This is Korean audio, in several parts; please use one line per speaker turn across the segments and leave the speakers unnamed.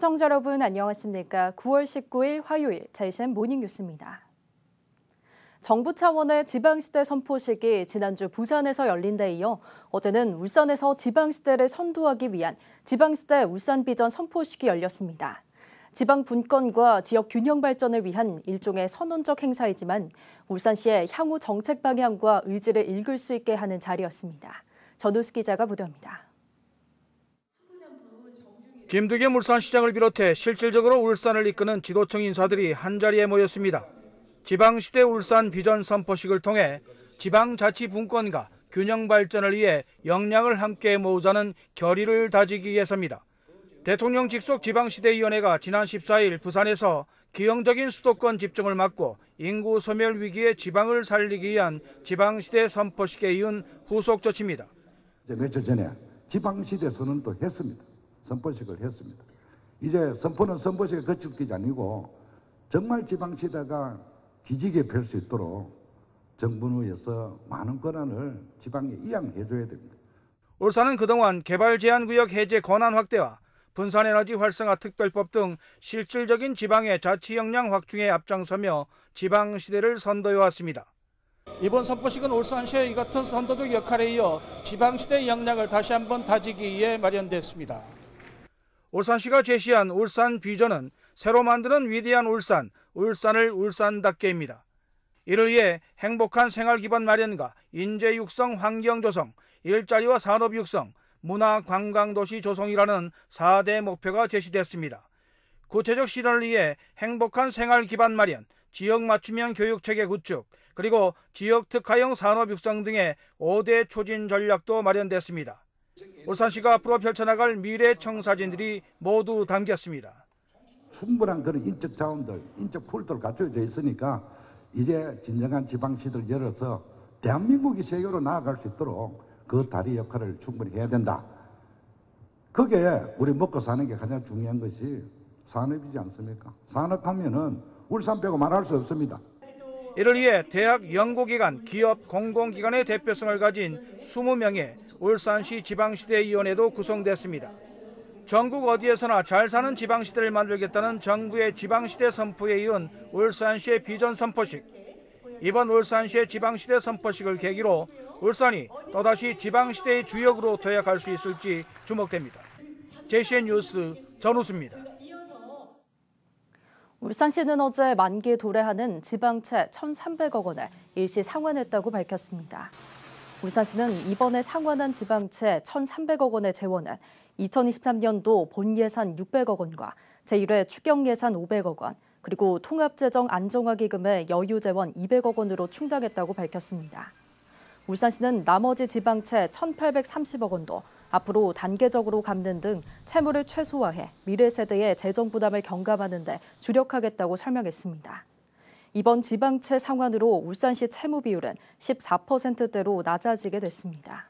시청자 여러분 안녕하십니까. 9월 19일 화요일 제이신 모닝뉴스입니다. 정부 차원의 지방시대 선포식이 지난주 부산에서 열린 데 이어 어제는 울산에서 지방시대를 선도하기 위한 지방시대 울산 비전 선포식이 열렸습니다. 지방 분권과 지역 균형 발전을 위한 일종의 선언적 행사이지만 울산시의 향후 정책 방향과 의지를 읽을 수 있게 하는 자리였습니다. 전우수 기자가 보도합니다.
김두개 물산시장을 비롯해 실질적으로 울산을 이끄는 지도층 인사들이 한자리에 모였습니다. 지방시대 울산 비전 선포식을 통해 지방자치 분권과 균형 발전을 위해 역량을 함께 모으자는 결의를 다지기 위해서입니다. 대통령 직속 지방시대위원회가 지난 14일 부산에서 기형적인 수도권 집중을 막고 인구 소멸 위기의 지방을 살리기 위한 지방시대 선포식에 이은 후속 조치입니다. 며칠 전에 지방시대 선언도 했습니다. 선포식을 했습니다. 이제 선포는 선포식의 거칠기 아니고 정말 지방시대가 기지개 펼 수 있도록 정부에서 많은 권한을 지방에 이양해 줘야 됩니다. 울산은 그동안 개발 제한 구역 해제 권한 확대와 분산 에너지 활성화 특별법 등 실질적인 지방의 자치 역량 확충에 앞장서며 지방 시대를 선도해 왔습니다. 이번 선포식은 울산시의 이 같은 선도적 역할에 이어 지방시대의 역량을 다시 한번 다지기 위해 마련됐습니다. 울산시가 제시한 울산 비전은 새로 만드는 위대한 울산, 울산을 울산답게입니다. 이를 위해 행복한 생활 기반 마련과 인재 육성, 환경 조성, 일자리와 산업 육성, 문화 관광 도시 조성이라는 4대 목표가 제시됐습니다. 구체적 실현을 위해 행복한 생활 기반 마련, 지역 맞춤형 교육 체계 구축, 그리고 지역 특화형 산업 육성 등의 5대 초진 전략도 마련됐습니다. 울산시가 앞으로 펼쳐나갈 미래 청사진들이 모두 담겼습니다. 충분한 그런 인적 자원들, 인적 풀들 갖춰져 있으니까 이제 진정한 지방시를 열어서 대한민국이 세계로 나아갈 수 있도록 그 다리 역할을 충분히 해야 된다. 그게 우리 먹고 사는 게 가장 중요한 것이 산업이지 않습니까? 산업하면은 울산 빼고 말할 수 없습니다. 이를 위해 대학 연구기관, 기업, 공공기관의 대표성을 가진 20명의 울산시 지방시대위원회도 구성됐습니다. 전국 어디에서나 잘 사는 지방시대를 만들겠다는 정부의 지방시대 선포에 이은 울산시의 비전 선포식. 이번 울산시의 지방시대 선포식을 계기로 울산이 또다시 지방시대의 주역으로 도약할 수 있을지 주목됩니다. 제시의 뉴스 전우수입니다.
울산시는 어제 만기 도래하는 지방채 1,300억 원을 일시 상환했다고 밝혔습니다. 울산시는 이번에 상환한 지방채 1,300억 원의 재원은 2023년도 본 예산 600억 원과 제1회 추경 예산 500억 원, 그리고 통합재정 안정화 기금의 여유 재원 200억 원으로 충당했다고 밝혔습니다. 울산시는 나머지 지방채 1,830억 원도 앞으로 단계적으로 갚는 등 채무를 최소화해 미래 세대의 재정 부담을 경감하는 데 주력하겠다고 설명했습니다. 이번 지방채 상환으로 울산시 채무 비율은 14%대로 낮아지게 됐습니다.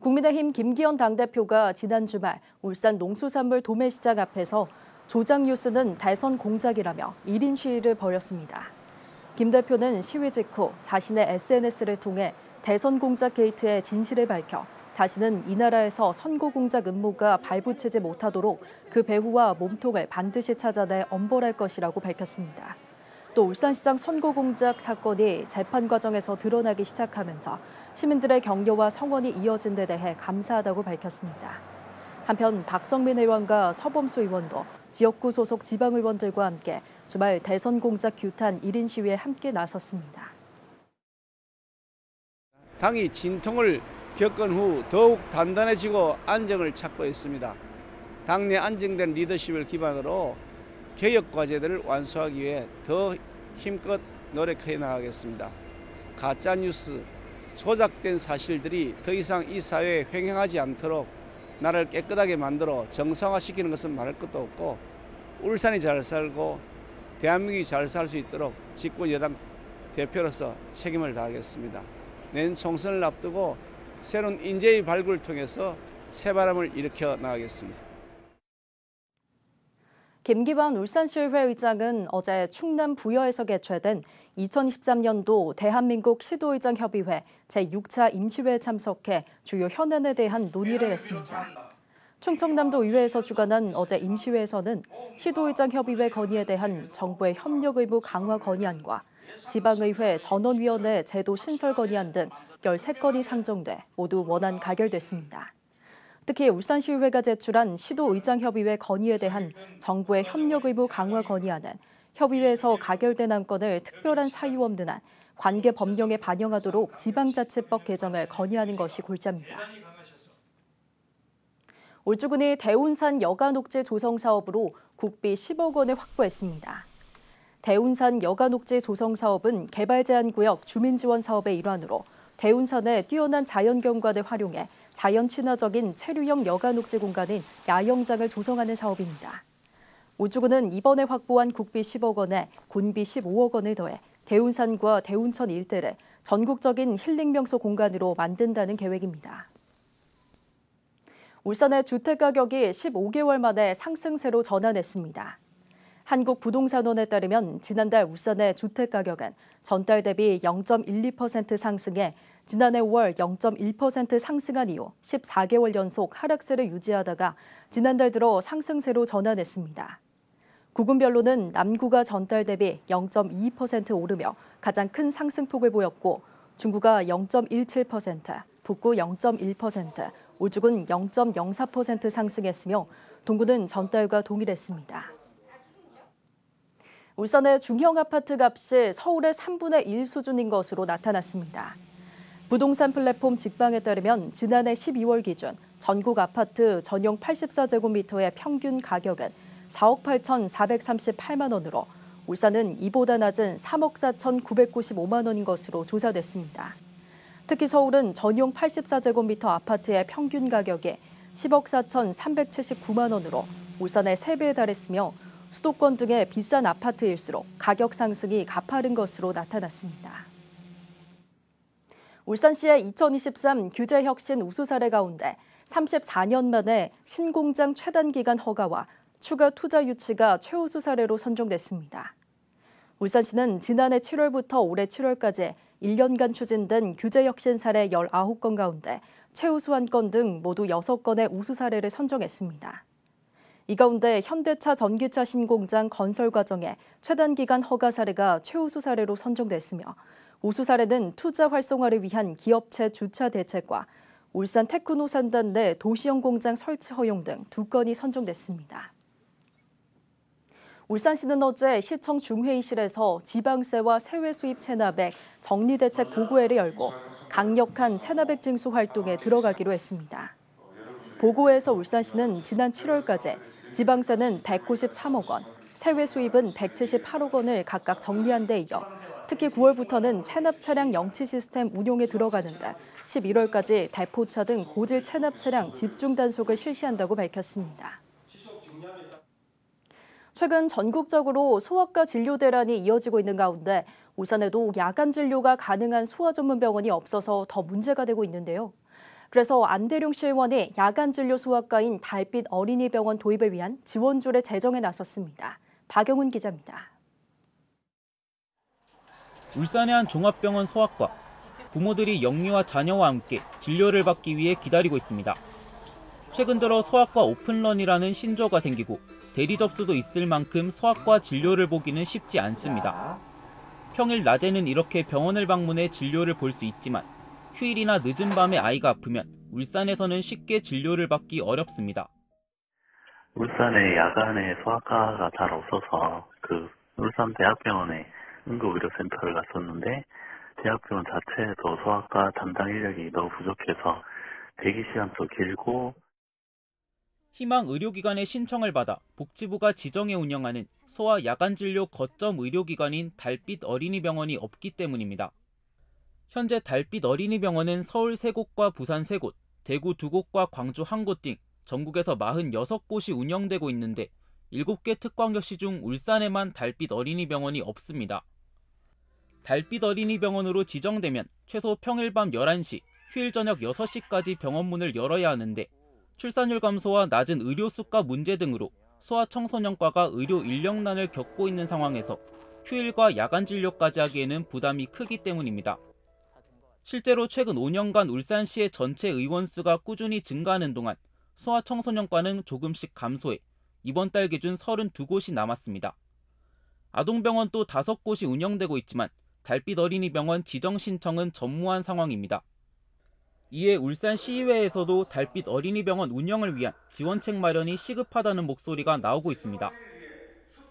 국민의힘 김기현 당대표가 지난 주말 울산 농수산물 도매시장 앞에서 조작 뉴스는 대선 공작이라며 1인 시위를 벌였습니다. 김 대표는 시위 직후 자신의 SNS를 통해 대선 공작 게이트의 진실을 밝혀 다시는 이 나라에서 선고 공작 음모가 발붙이지 못하도록 그 배후와 몸통을 반드시 찾아내 엄벌할 것이라고 밝혔습니다. 또 울산시장 선거 공작 사건이 재판 과정에서 드러나기 시작하면서 시민들의 격려와 성원이 이어진 데 대해 감사하다고 밝혔습니다. 한편 박성민 의원과 서범수 의원도 지역구 소속 지방의원들과 함께 주말 대선 공작 규탄 1인 시위에 함께 나섰습니다.
당이 진통을 겪은 후 더욱 단단해지고 안정을 찾고 있습니다. 당내 안정된 리더십을 기반으로 개혁 과제들을 완수하기 위해 더 힘껏 노력해 나가겠습니다. 가짜 뉴스, 조작된 사실들이 더 이상 이 사회에 횡행하지 않도록 나를 깨끗하게 만들어 정상화시키는 것은 말할 것도 없고 울산이 잘 살고 대한민국이 잘 살 수 있도록 집권 여당 대표로서 책임을 다하겠습니다. 내년 총선을 앞두고 새로운 인재의 발굴을 통해서 새바람을 일으켜 나가겠습니다.
김기환 울산시의회 의장은 어제 충남 부여에서 개최된 2023년도 대한민국 시도의장협의회 제6차 임시회에 참석해 주요 현안에 대한 논의를 했습니다. 충청남도 의회에서 주관한 어제 임시회에서는 시도의장협의회 건의에 대한 정부의 협력 의무 강화 건의안과 지방의회 전원위원회 제도 신설 건의안 등 13건이 상정돼 모두 원안 가결됐습니다. 특히 울산시의회가 제출한 시도의장협의회 건의에 대한 정부의 협력 의무 강화 건의안은 협의회에서 가결된 안건을 특별한 사유업 등한 관계 법령에 반영하도록 지방자치법 개정을 건의하는 것이 골자입니다. 올주군이 대운산 여가녹지 조성 사업으로 국비 10억 원을 확보했습니다. 대운산 여가녹지 조성 사업은 개발 제한 구역 주민 지원 사업의 일환으로 대운산의 뛰어난 자연경관을 활용해 자연 친화적인 체류형 여가 녹지 공간인 야영장을 조성하는 사업입니다. 우주군은 이번에 확보한 국비 10억 원에 군비 15억 원을 더해 대운산과 대운천 일대를 전국적인 힐링 명소 공간으로 만든다는 계획입니다. 울산의 주택 가격이 15개월 만에 상승세로 전환했습니다. 한국부동산원에 따르면 지난달 울산의 주택가격은 전달 대비 0.12% 상승해 지난해 5월 0.1% 상승한 이후 14개월 연속 하락세를 유지하다가 지난달 들어 상승세로 전환했습니다. 구군별로는 남구가 전달 대비 0.2% 오르며 가장 큰 상승폭을 보였고 중구가 0.17%, 북구 0.1%, 울주군 0.04% 상승했으며 동구는 전달과 동일했습니다. 울산의 중형 아파트 값이 서울의 3분의 1 수준인 것으로 나타났습니다. 부동산 플랫폼 직방에 따르면 지난해 12월 기준 전국 아파트 전용 84제곱미터의 평균 가격은 4억 8,438만 원으로 울산은 이보다 낮은 3억 4,995만 원인 것으로 조사됐습니다. 특히 서울은 전용 84제곱미터 아파트의 평균 가격이 10억 4,379만 원으로 울산의 3배에 달했으며 수도권 등의 비싼 아파트일수록 가격 상승이 가파른 것으로 나타났습니다. 울산시의 2023 규제혁신 우수 사례 가운데 34년 만에 신공장 최단 기간 허가와 추가 투자 유치가 최우수 사례로 선정됐습니다. 울산시는 지난해 7월부터 올해 7월까지 1년간 추진된 규제혁신 사례 19건 가운데 최우수 한건 등 모두 6건의 우수 사례를 선정했습니다. 이 가운데 현대차 전기차 신공장 건설 과정에 최단 기간 허가 사례가 최우수 사례로 선정됐으며 우수 사례는 투자 활성화를 위한 기업체 주차 대책과 울산 테크노산단 내 도시형 공장 설치 허용 등 두 건이 선정됐습니다. 울산시는 어제 시청 중회의실에서 지방세와 세외 수입 체납액 정리 대책 보고회를 열고 강력한 체납액 징수 활동에 들어가기로 했습니다. 보고에서 울산시는 지난 7월까지 지방세는 193억 원, 세외 수입은 178억 원을 각각 정리한 데 이어 특히 9월부터는 체납 차량 영치 시스템 운용에 들어가는데 11월까지 대포차 등 고질 체납 차량 집중 단속을 실시한다고 밝혔습니다. 최근 전국적으로 소아과 진료 대란이 이어지고 있는 가운데 우산에도 야간 진료가 가능한 소아전문 병원이 없어서 더 문제가 되고 있는데요. 그래서 안대룡 실원의 야간 진료 소아과인 달빛 어린이병원 도입을 위한 지원조례 제정에 나섰습니다. 박영훈 기자입니다.
울산의 한 종합병원 소아과 부모들이 영유아 자녀와 함께 진료를 받기 위해 기다리고 있습니다. 최근 들어 소아과 오픈런이라는 신조어가 생기고 대리 접수도 있을 만큼 소아과 진료를 보기는 쉽지 않습니다. 평일 낮에는 이렇게 병원을 방문해 진료를 볼 수 있지만 휴일이나 늦은 밤에 아이가 아프면 울산에서는 쉽게 진료를 받기 어렵습니다. 울산에 야간에 소아과가 잘 없어서 그 울산 대학병원에 응급의료센터를 갔었는데 대학병원 자체에도 소아과 담당 인력이 너무 부족해서 대기 시간도 길고 희망 의료기관의 신청을 받아 복지부가 지정해 운영하는 소아 야간 진료 거점 의료기관인 달빛 어린이병원이 없기 때문입니다. 현재 달빛 어린이병원은 서울 3곳과 부산 3곳, 대구 2곳과 광주 1곳 등 전국에서 46곳이 운영되고 있는데 7개 특광역시 중 울산에만 달빛 어린이병원이 없습니다. 달빛 어린이병원으로 지정되면 최소 평일 밤 11시, 휴일 저녁 6시까지 병원 문을 열어야 하는데 출산율 감소와 낮은 의료 수가 문제 등으로 소아청소년과가 의료 인력난을 겪고 있는 상황에서 휴일과 야간 진료까지 하기에는 부담이 크기 때문입니다. 실제로 최근 5년간 울산시의 전체 의원수가 꾸준히 증가하는 동안 소아청소년과는 조금씩 감소해 이번 달 기준 32곳이 남았습니다. 아동병원 도 5곳이 운영되고 있지만 달빛 어린이병원 지정 신청은 전무한 상황입니다. 이에 울산시의회에서도 달빛 어린이병원 운영을 위한 지원책 마련이 시급하다는 목소리가 나오고 있습니다.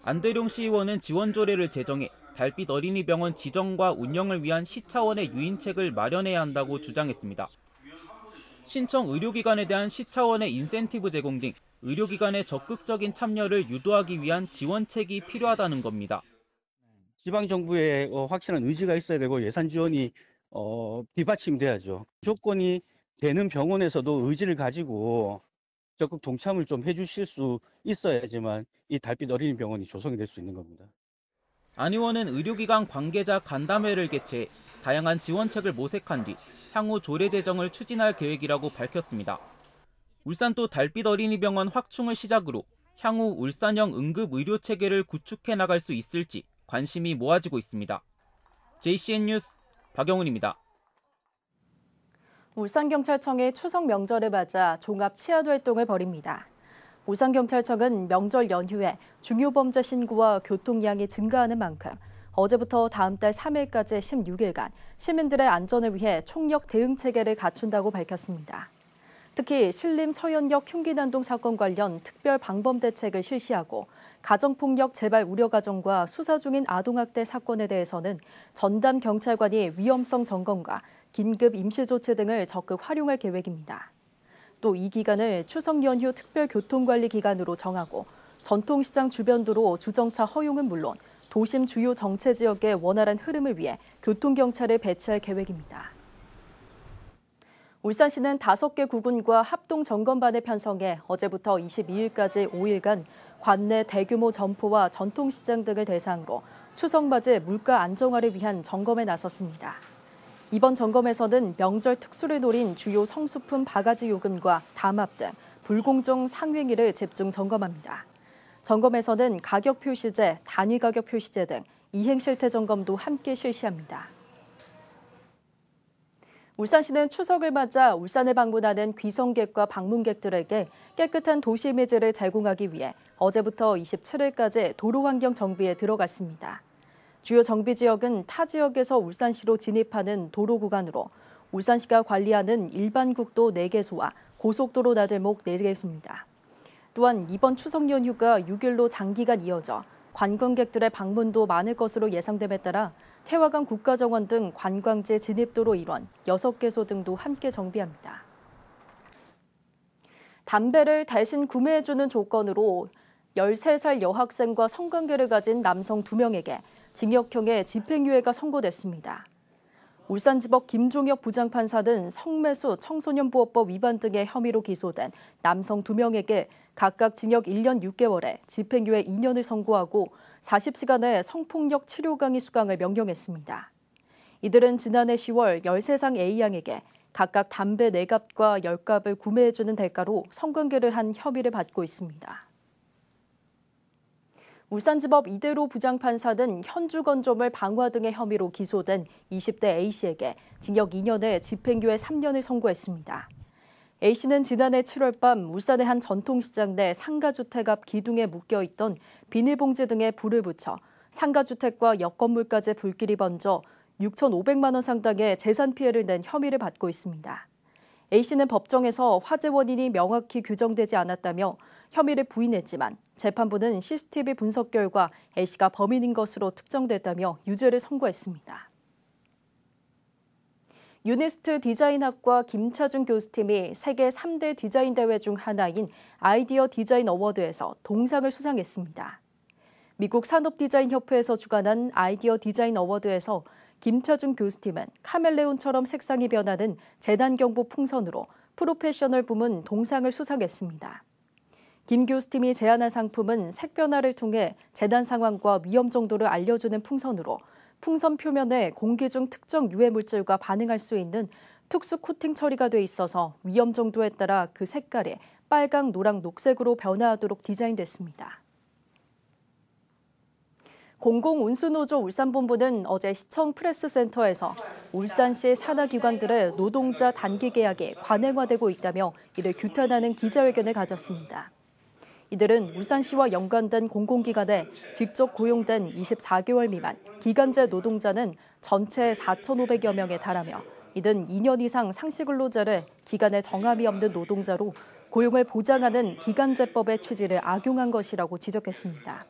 안대룡 시의원은 지원 조례를 제정해 달빛 어린이병원 지정과 운영을 위한 시 차원의 유인책을 마련해야 한다고 주장했습니다. 신청 의료기관에 대한 시 차원의 인센티브 제공 등 의료기관의 적극적인 참여를 유도하기 위한 지원책이 필요하다는 겁니다.
지방정부의 어, 확실한 의지가 있어야 되고 예산 지원이 어, 뒷받침돼야죠. 조건이 되는 병원에서도 의지를 가지고 적극 동참을 좀 해주실 수 있어야지만 이 달빛 어린이 병원이 조성이 될 수 있는 겁니다.
안 의원은 의료기관 관계자 간담회를 개최해 다양한 지원책을 모색한 뒤 향후 조례 제정을 추진할 계획이라고 밝혔습니다. 울산도 달빛 어린이병원 확충을 시작으로 향후 울산형 응급 의료 체계를 구축해 나갈 수 있을지 관심이 모아지고 있습니다. JCN 뉴스 박영훈입니다.
울산경찰청의 추석 명절을 맞아 종합 치아도 활동을 벌입니다. 울산경찰청은 명절 연휴에 중요범죄 신고와 교통량이 증가하는 만큼 어제부터 다음 달 3일까지 16일간 시민들의 안전을 위해 총력 대응 체계를 갖춘다고 밝혔습니다. 특히 신림 서현역 흉기난동 사건 관련 특별 방범 대책을 실시하고 가정폭력 재발 우려 가정과 수사 중인 아동학대 사건에 대해서는 전담 경찰관이 위험성 점검과 긴급 임시 조치 등을 적극 활용할 계획입니다. 또이 기간을 추석 연휴 특별 교통관리 기간으로 정하고 전통시장 주변도로 주정차 허용은 물론 도심 주요 정체 지역의 원활한 흐름을 위해 교통경찰을 배치할 계획입니다. 울산시는 5개 구군과 합동 점검반을 편성해 어제부터 22일까지 5일간 관내 대규모 점포와 전통시장 등을 대상으로 추석 맞이 물가 안정화를 위한 점검에 나섰습니다. 이번 점검에서는 명절 특수를 노린 주요 성수품 바가지 요금과 담합 등 불공정 상행위를 집중 점검합니다. 점검에서는 가격 표시제, 단위 가격 표시제 등 이행 실태 점검도 함께 실시합니다. 울산시는 추석을 맞아 울산을 방문하는 귀성객과 방문객들에게 깨끗한 도시 이미지를 제공하기 위해 어제부터 27일까지 도로환경 정비에 들어갔습니다. 주요 정비 지역은 타 지역에서 울산시로 진입하는 도로 구간으로 울산시가 관리하는 일반 국도 4개소와 고속도로 나들목 4개소입니다. 또한 이번 추석 연휴가 6일로 장기간 이어져 관광객들의 방문도 많을 것으로 예상됨에 따라 태화강 국가정원 등 관광지 진입도로 일원 6개소 등도 함께 정비합니다. 담배를 대신 구매해주는 조건으로 13살 여학생과 성관계를 가진 남성 2명에게 징역형의 집행유예가 선고됐습니다. 울산지법 김종혁 부장판사 등 성매수 청소년보호법 위반 등의 혐의로 기소된 남성 2명에게 각각 징역 1년 6개월에 집행유예 2년을 선고하고 40시간의 성폭력 치료 강의 수강을 명령했습니다. 이들은 지난해 10월 13상 A양에게 각각 담배 4갑과 10갑을 구매해주는 대가로 성관계를 한 혐의를 받고 있습니다. 울산지법 이대로 부장판사 는 현주건조물 방화 등의 혐의로 기소된 20대 A씨에게 징역 2년에 집행유예 3년을 선고했습니다. A씨는 지난해 7월 밤 울산의 한 전통시장 내 상가주택 앞 기둥에 묶여있던 비닐봉지 등에 불을 붙여 상가주택과 옆건물까지 불길이 번져 6,500만 원 상당의 재산 피해를 낸 혐의를 받고 있습니다. A씨는 법정에서 화재 원인이 명확히 규정되지 않았다며 혐의를 부인했지만 재판부는 CCTV 분석 결과 A씨가 범인인 것으로 특정됐다며 유죄를 선고했습니다. 유니스트 디자인학과 김차준 교수팀이 세계 3대 디자인 대회 중 하나인 아이디어 디자인 어워드에서 동상을 수상했습니다. 미국 산업디자인협회에서 주관한 아이디어 디자인 어워드에서 김차준 교수팀은 카멜레온처럼 색상이 변하는 재단경보 풍선으로 프로페셔널 부문 동상을 수상했습니다. 김 교수팀이 제안한 상품은 색 변화를 통해 재단 상황과 위험 정도를 알려주는 풍선으로 풍선 표면에 공기 중 특정 유해 물질과 반응할 수 있는 특수 코팅 처리가 돼 있어서 위험 정도에 따라 그 색깔이 빨강, 노랑, 녹색으로 변화하도록 디자인됐습니다. 공공운수노조 울산본부는 어제 시청 프레스센터에서 울산시 산하기관들의 노동자 단기 계약이 관행화되고 있다며 이를 규탄하는 기자회견을 가졌습니다. 이들은 울산시와 연관된 공공기관에 직접 고용된 24개월 미만 기간제 노동자는 전체 4,500여 명에 달하며 이든 2년 이상 상시근로자를 기간에 정함이 없는 노동자로 고용을 보장하는 기간제법의 취지를 악용한 것이라고 지적했습니다.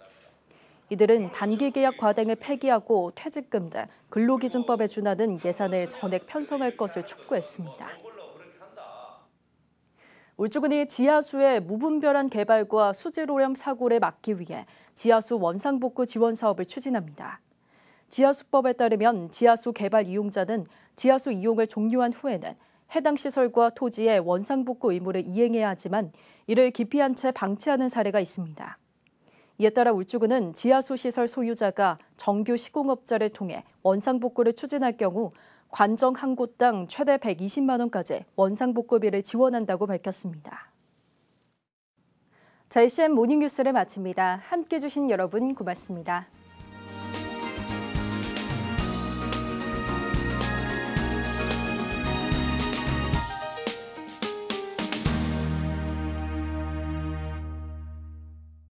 이들은 단기 계약 과등을 폐기하고 퇴직금 등 근로기준법에 준하는 예산을 전액 편성할 것을 촉구했습니다. 울주군이 지하수의 무분별한 개발과 수질오염 사고를 막기 위해 지하수 원상복구 지원 사업을 추진합니다. 지하수법에 따르면 지하수 개발 이용자는 지하수 이용을 종료한 후에는 해당 시설과 토지의 원상복구 의무를 이행해야 하지만 이를 기피한 채 방치하는 사례가 있습니다. 이에 따라 울주군은 지하수 시설 소유자가 정규 시공업자를 통해 원상복구를 추진할 경우 관정 한 곳당 최대 120만 원까지 원상복구비를 지원한다고 밝혔습니다. JCM 모닝뉴스를 마칩니다. 함께 해주신 여러분 고맙습니다.